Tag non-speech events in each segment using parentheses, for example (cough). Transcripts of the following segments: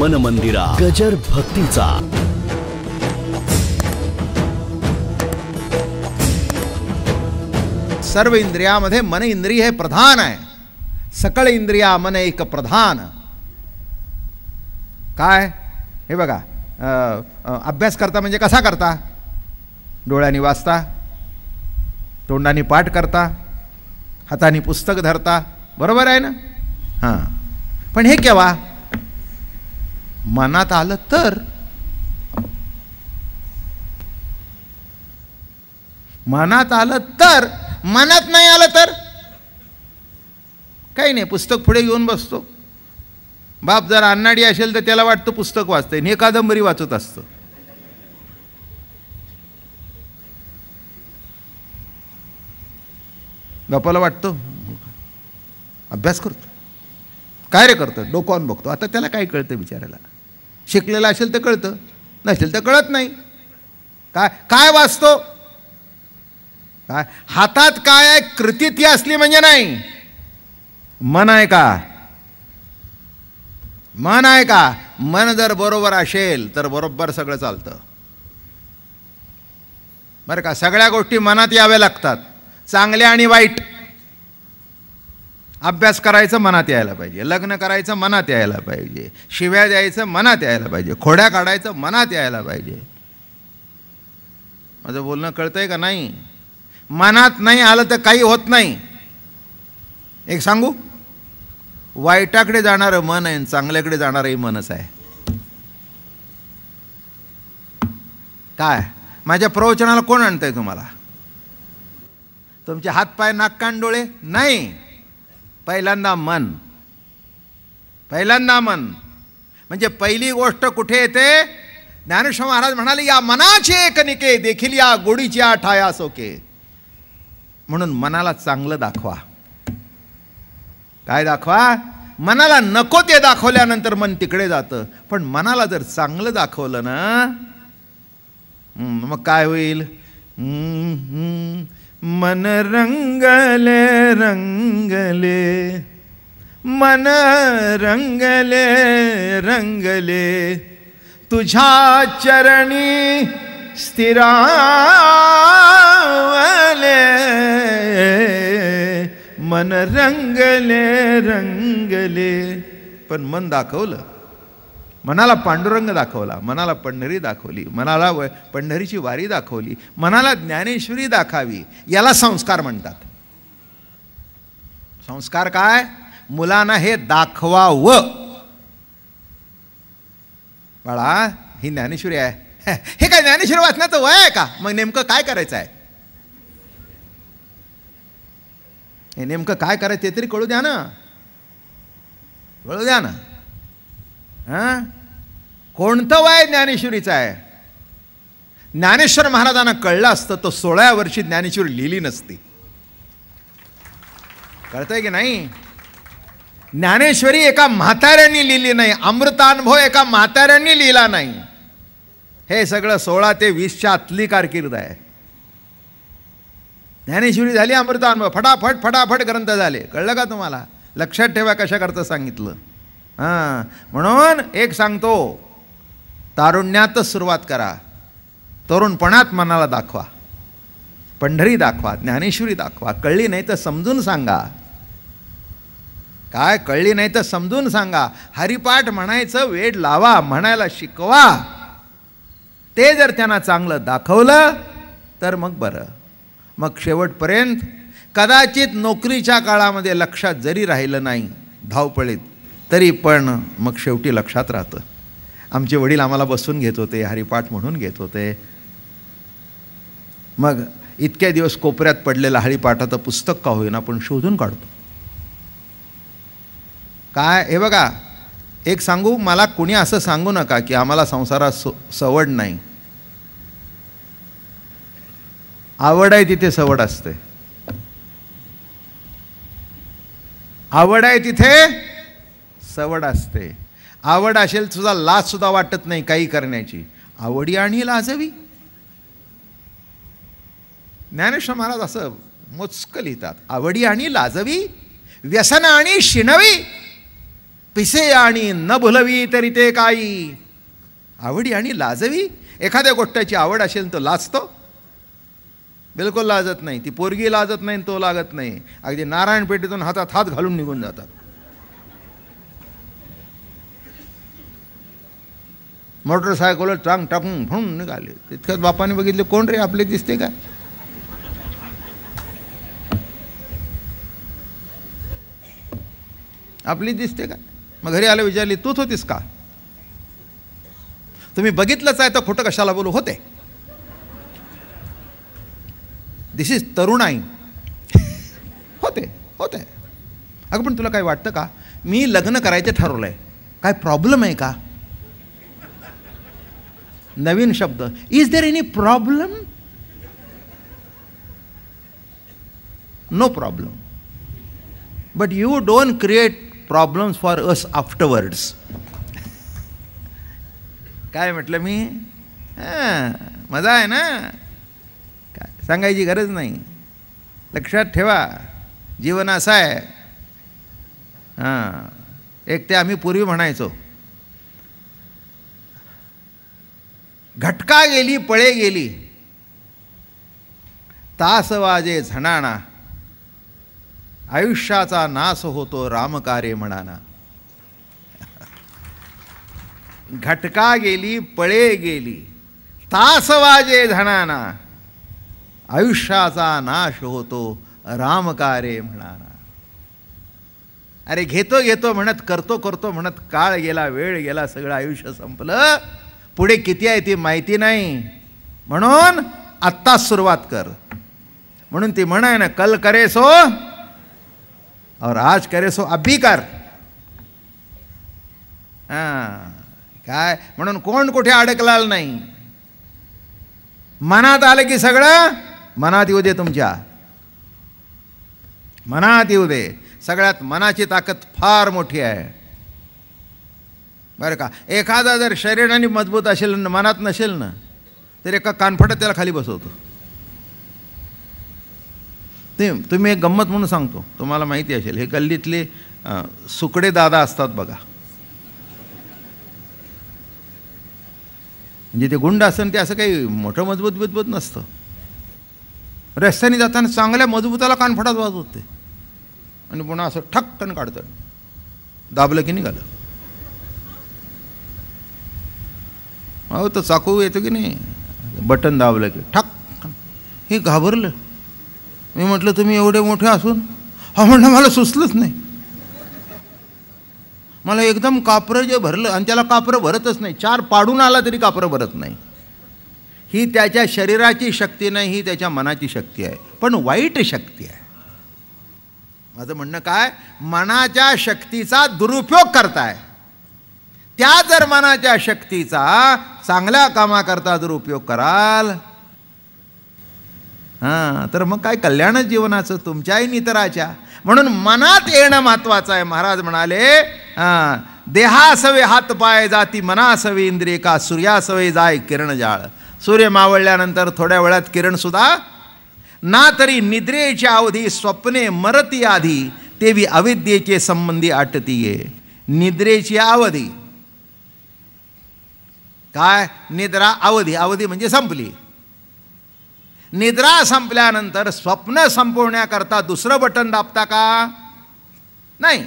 मन मंदिरा गजर भक्तीचा सर्व इंद्रियामध्ये मन इंद्रिय हे प्रधान आहे सकळ इंद्रिया मन एक प्रधान काय हे बघा अभ्यास करता म्हणजे कसा करता डोळ्यानी वाचता तोंडाने पाठ करता हाताने पुस्तक धरता बरोबर आहे ना हां पण हे केव्हा मनात आलं तर मनात आलं तर मनात नाही आलं तर काही नाही पुस्तक पुढे घेऊन बसतो बाप जर अन्नाडी असेल तर त्याला वाटतं पुस्तक वाचतंय आणि कादंबरी वाचत असतं बापाला वाटतं अभ्यास करतो काय रे करतो डोकॉन बघतो आता त्याला काय कळतं बिचाराला शिकलेलं असेल तर कळतं नसेल तर कळत नाही काय काय वाचतो काय हातात काय आहे कृती ती असली म्हणजे नाही मन आहे का मन आहे का मन जर बरोबर असेल तर बरोबर सगळं चालतं बरं का सगळ्या गोष्टी मनात याव्या लागतात चांगल्या आणि वाईट अभ्यास करायचं मनात यायला पाहिजे लग्न करायचं मनात यायला पाहिजे शिव्या द्यायचं मनात यायला पाहिजे खोड्या काढायचं मनात यायला पाहिजे माझं बोलणं कळतंय का नाही मनात नाही आलं तर काही होत नाही एक सांगू वाईटाकडे जाणारं मन आहे चांगल्याकडे जाणारंही मनच आहे काय माझ्या प्रवचनाला कोण आणतंय तुम्हाला तुमचे हात पाय नाक कान डोळे नाही पहिल्यांदा मन पहिल्यांदा मन म्हणजे पहिली गोष्ट कुठे येते ज्ञानेश्वर महाराज म्हणाले या मनाचे एकनिके देखील या गोडीच्या ठाया सोके म्हणून मनाला चांगलं दाखवा काय दाखवा मनाला नको ते दाखवल्यानंतर मन तिकडे जातं पण मनाला जर चांगलं दाखवलं ना मग काय होईल मन रंगले रंगले मन रंगले रंगले तुझ्या चरणी स्थिरावले मन रंगले रंगले पण मन दाखवलं मनाला पांडुरंग दाखवला मनाला पंढरी दाखवली मनाला पंढरीची वारी दाखवली मनाला ज्ञानेश्वरी दाखावी याला संस्कार म्हणतात संस्कार काय मुलांना हे दाखवावं बाळा ही ज्ञानेश्वरी आहे (laughs) हे काय ज्ञानेश्वरी वाचण्याचं वय आहे का मग नेमकं काय करायचं आहे हे नेमकं काय करायचं ते तरी कळू द्या ना कळू द्या ना हां कोणतं वय ज्ञानेश्वरीचं आहे ज्ञानेश्वर महाराजांना कळलं असतं तो सोळा वर्षी ज्ञानेश्वरी लिहिली नसती कळतंय की नाही ज्ञानेश्वरी एका म्हाताऱ्यांनी लिहिली नाही अमृतानुभव एका म्हाताऱ्यांनी लिहिला नाही हे सगळं सोळा ते वीसच्या आतली कारकीर्द आहे ज्ञानेश्वरी झाली अमृतानुभव फटाफट फटाफट ग्रंथ झाले कळलं का तुम्हाला लक्षात ठेवा कशाकरता सांगितलं हां म्हणून एक सांगतो तारुण्यातच सुरुवात करा तरुणपणात मनाला दाखवा पंढरी दाखवा ज्ञानेश्वरी दाखवा कळली नाही तर समजून सांगा काय कळली नाही तर समजून सांगा हरिपाठ म्हणायचं वेड लावा म्हणायला शिकवा ते जर त्यांना चांगलं दाखवलं तर मग बरं मग शेवटपर्यंत कदाचित नोकरीच्या काळामध्ये लक्षात जरी राहिलं नाही धावपळीत तरी पण मग शेवटी लक्षात राहतं आमचे वडील आम्हाला बसून घेत होते हरिपाठ म्हणून घेत होते मग इतक्या दिवस कोपऱ्यात पडलेलं हरिपाठाचं पुस्तक का होईना आपण शोधून काढतो काय हे बघा एक सांगू मला कुणी असं सांगू नका की आम्हाला संसारात सवड नाही आवड आहे तिथे सवड असते आवड आहे तिथे सवड असते आवड असेल सुद्धा लाजसुद्धा वाटत नाही काही करण्याची आवडी आणि लाजवी ज्ञानेश्वर महाराज असं मोजक लिहितात आवडी आणि लाजवी व्यसन आणि शिणवी पिसे आणि न भुलवी तरी ते काही आवडी आणि लाजवी एखाद्या गोष्टाची आवड असेल तर लाजतो बिलकुल लाजत नाही ती पोरगी लाजत नाही तो लागत नाही अगदी नारायण पेटीतून हातात हात घालून निघून जातात मोटरसायकल चांग टाकून म्हणून निघाले तितक्यात बापाने बघितले कोण रे आपले दिसते का आपली दिसते का मग घरी आलं विचारली तूच होतीस का तुम्ही बघितलंच आहे तर खोटं कशाला बोलू होते दिस इज तरुणाई (laughs) होते होते अगं पण तुला काय वाटतं का मी लग्न करायचं ठरवलं आहे काय प्रॉब्लेम आहे का नवीन शब्द is there any problem no problem but you don't create problems for us afterwards काय म्हटलं मी मजा आहे ना काय सांगायची गरज नाही लक्षात ठेवा जीवन असं आहे हां एक ते आम्ही पूर्वी म्हणायचो घटका गेली पळे गेली तास वाजे झणाणा आयुष्याचा नाश होतो रामकारे म्हणाना घटका गेली पळे गेली तास वाजे झणाना आयुष्याचा नाश होतो रामकारे म्हणाना अरे घेतो घेतो म्हणत करतो करतो म्हणत काळ गेला वेळ गेला सगळं आयुष्य संपलं पुढे किती आहे ती माहिती नाही म्हणून आत्ताच सुरुवात कर म्हणून ती म्हण आहे ना कल करे सो और आज करे सो अभी कर काय म्हणून कोण कुठे अडकलाल नाही मनात आलं की सगळं मनात येऊ दे तुमच्या मनात येऊ दे सगळ्यात मनाची ताकद फार मोठी आहे बरं का एखादा जर शरीराने मजबूत असेल मनात नसेल ना तर एका कानफटात त्याला खाली बसवतो ते तुम्ही एक गंमत म्हणून सांगतो तुम्हाला माहिती असेल हे गल्लीतले सुकडे दादा असतात बघा म्हणजे ते गुंड असतं ते असं काही मोठं मजबूत मजबूत नसतं रस्त्याने जाताना चांगल्या मजबूताला कानफटात वाजवत ते आणि पुन्हा असं ठक्कन काढतं दाबलं की निघालं अहो तर चाकू येतो की नाही बटन दाबलं की ठाक हे घाबरलं मी म्हटलं तुम्ही एवढे मोठे असून हा म्हणणं मला सुचलंच नाही मला एकदम कापरं जे भरलं आणि त्याला कापरं भरतच नाही चार पाडून आला तरी कापरं भरत नाही ही त्याच्या शरीराची शक्ती नाही ही त्याच्या मनाची शक्ती आहे पण वाईट शक्ती आहे माझं म्हणणं काय मनाच्या शक्तीचा दुरुपयोग करताय त्या जर मनाच्या शक्तीचा चांगल्या कामाकरता जर उपयोग कराल हां तर मग काय कल्याणच जीवनाचं तुमच्याही नितराच्या म्हणून मनात येणं महत्वाचं आहे महाराज म्हणाले देहासवे हात पाय जाती मनासवे इंद्रिय का सूर्यासवे जाय किरण जाळ सूर्य मावळल्यानंतर थोड्या वेळात सुद्धा ना तरी निद्रेच्या अवधी स्वप्ने मरती आधी तेवी अविद्येचे संबंधी आटतीये निद्रेची अवधी काय निद्रा अवधी अवधी म्हणजे संपली निद्रा संपल्यानंतर स्वप्न संपवण्याकरता दुसरं बटन दाबता का नाही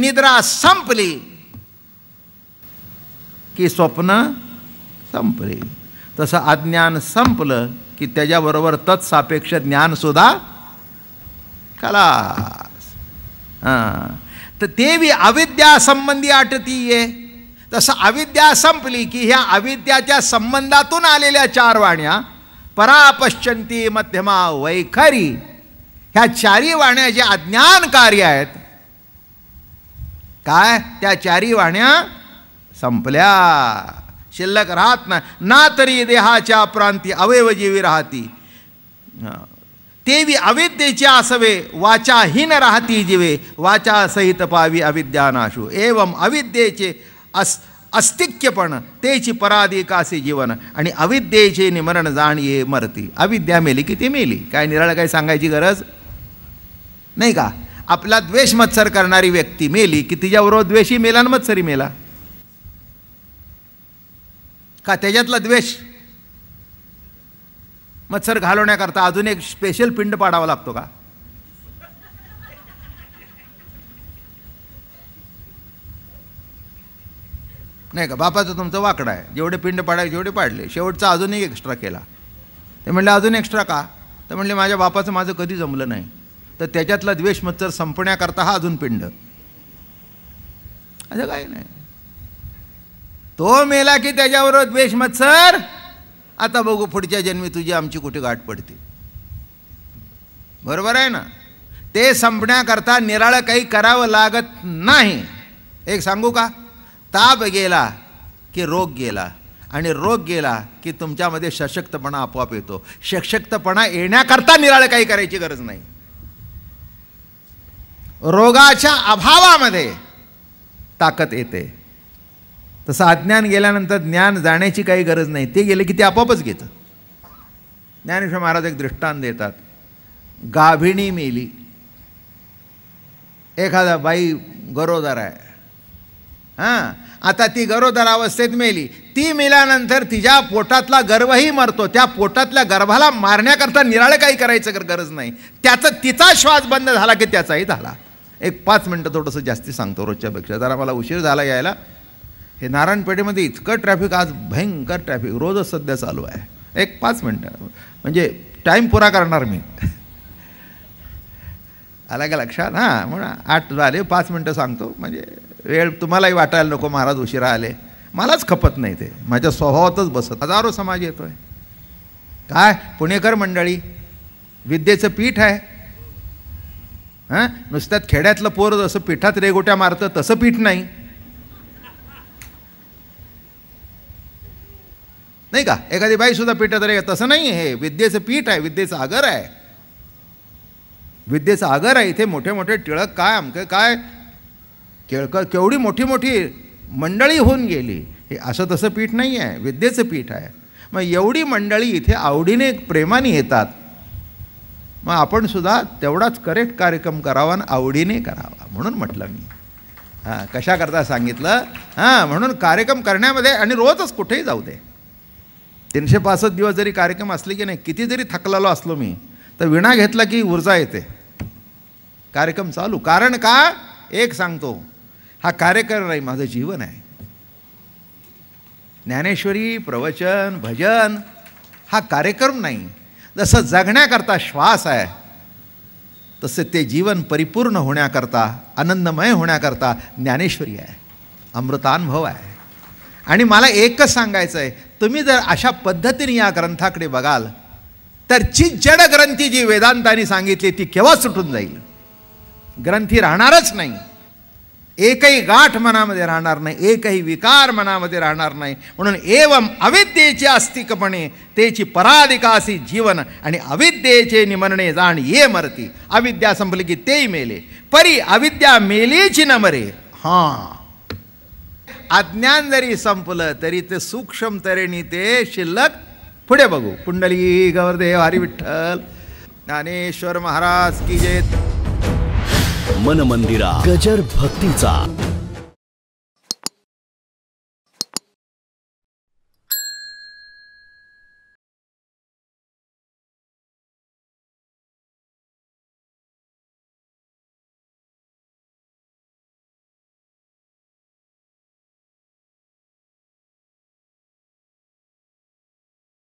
निद्रा संपली की स्वप्न संपले तसं अज्ञान संपलं की त्याच्याबरोबर तत्सापेक्ष ज्ञानसुद्धा कला हां तर ते बी अविद्यासंबंधी आटती आहे तसं अविद्या संपली की ह्या अविद्याच्या संबंधातून आलेल्या चार वाण्या परापश्चंती मध्यमा वैखरी ह्या चारी वाण्या अज्ञान कार्य आहेत काय त्या चारी वाण्या संपल्या शिल्लक राहत नाही ना तरी देहाच्या प्रांती अवयवजीवी राहती तेवी अविद्येचे असवे वाचाहीन राहती जीवे वाचा सहित पावी अविद्यानाशू एवम अविद्येचे अस अस्तिक्यपण तेची पराधिकासे जीवन आणि अविद्येचे निमरण जाण ये मरती अविद्या मेली की ती मेली काय निराळ काय सांगायची गरज नाही का आपला द्वेष मत्सर करणारी व्यक्ती मेली की तिच्याबरोबर द्वेषी मेला मत्सरी मेला का त्याच्यातला द्वेष मत्सर घालवण्याकरता अजून एक स्पेशल पिंड पाडावा लागतो का नाही का बापाचं तुमचं वाकडं आहे जेवढे पिंड पाडाय जेवढे पाडले शेवटचा अजूनही एक्स्ट्रा केला ते म्हणले अजून एक्स्ट्रा का तर म्हणले माझ्या बापाचं माझं कधी जमलं नाही तर त्याच्यातला द्वेष मत्सर संपण्याकरता हा अजून पिंड असं काही नाही तो मेला की त्याच्यावर द्वेष मत्सर आता बघू पुढच्या जन्मी तुझी आमची कुठे गाठ पडते बरोबर आहे ना ते संपण्याकरता निराळं काही करावं लागत नाही एक सांगू का ताप गेला की रोग गेला आणि रोग गेला की तुमच्यामध्ये सशक्तपणा आपोआप येतो सशक्तपणा येण्याकरता निराळे काही करायची गरज नाही रोगाच्या अभावामध्ये ताकद येते तसं अज्ञान गेल्यानंतर ज्ञान जाण्याची काही गरज नाही ते गेले की ते आपोआपच घेतं ज्ञानेश्वर महाराज एक दृष्टांत देतात गाभिणी मेली एखादा बाई गरोदर आहे हां आता ती गरोदरावस्थेत मेली ती मेल्यानंतर तिच्या पोटातला गर्भही मरतो त्या पोटातल्या गर्भाला मारण्याकरता निराळे काही करायचं गरज नाही त्याचा तिचा श्वास बंद झाला की त्याचाही झाला एक पाच मिनटं थोडंसं जास्ती सांगतो रोजच्यापेक्षा जरा मला उशीर झाला यायला हे नारायणपेठेमध्ये इतकं ट्रॅफिक आज भयंकर ट्रॅफिक रोजच सध्या चालू आहे एक पाच मिनटं म्हणजे टाईम पुरा करणार मी आला का लक्षात हां म्हणून आठ झाले पाच मिनटं सांगतो म्हणजे वेळ तुम्हालाही वाटायला नको महाराज उशिरा आले मलाच खपत नाही ते माझ्या स्वभावातच बसत हजारो समाज येतो आहे काय पुणेकर मंडळी विद्येचं पीठ आहे हां नुसत्यात खेड्यातलं पोर जसं पिठात रेगोट्या मारतं तसं पीठ नाही नाही का एखादी बाईसुद्धा पिठात रे तसं नाही हे विद्येचं पीठ आहे विद्येचं आगर आहे विद्येचं आगर आहे इथे मोठे मोठे टिळक काय अमके काय केळकर केवढी मोठी मोठी मंडळी होऊन गेली हे असं तसं पीठ नाही आहे विद्येचं पीठ आहे मग एवढी मंडळी इथे आवडीने प्रेमाने येतात मग आपण सुद्धा तेवढाच करेक्ट कार्यक्रम करावा आणि आवडीने करावा म्हणून म्हटलं मी हां कशाकरता सांगितलं हां म्हणून कार्यक्रम करण्यामध्ये आणि रोजच कुठेही जाऊ दे तीनशे पासष्ट दिवस जरी कार्यक्रम असले की नाही किती जरी थकलेलो असलो मी तर विणा घेतला की ऊर्जा येते कार्यक्रम चालू कारण का एक सांगतो हा कार्यक्रम नाही माझं जीवन आहे ज्ञानेश्वरी प्रवचन भजन हा कार्यक्रम नाही जसं जगण्याकरता श्वास आहे तसे ते जीवन परिपूर्ण होण्याकरता आनंदमय होण्याकरता ज्ञानेश्वरी आहे अमृतानुभव आहे आणि मला एकच सांगायचं आहे तुम्ही जर अशा पद्धतीने या ग्रंथाकडे बघाल तर जी जड ग्रंथी जी वेदांताने सांगितली ती केव्हा सुटून जाईल ग्रंथी राहणारच नाही एकही गाठ मनामध्ये राहणार नाही एकही विकार मनामध्ये राहणार नाही म्हणून एवम अविद्येचे आस्तिकपणे तेची पराधिकासी जीवन आणि अविद्येचे निमरणे जाण ये मरती अविद्या संपली की तेही मेले परी अविद्या मेलेची न मरे हां अज्ञान जरी संपलं तरी ते सूक्ष्म तरेणी ते शिल्लक पुढे बघू पुंडली गौरदेव हरिविठ्ठल ज्ञानेश्वर महाराज की जय मन मंदिरा गजर भक्तीचा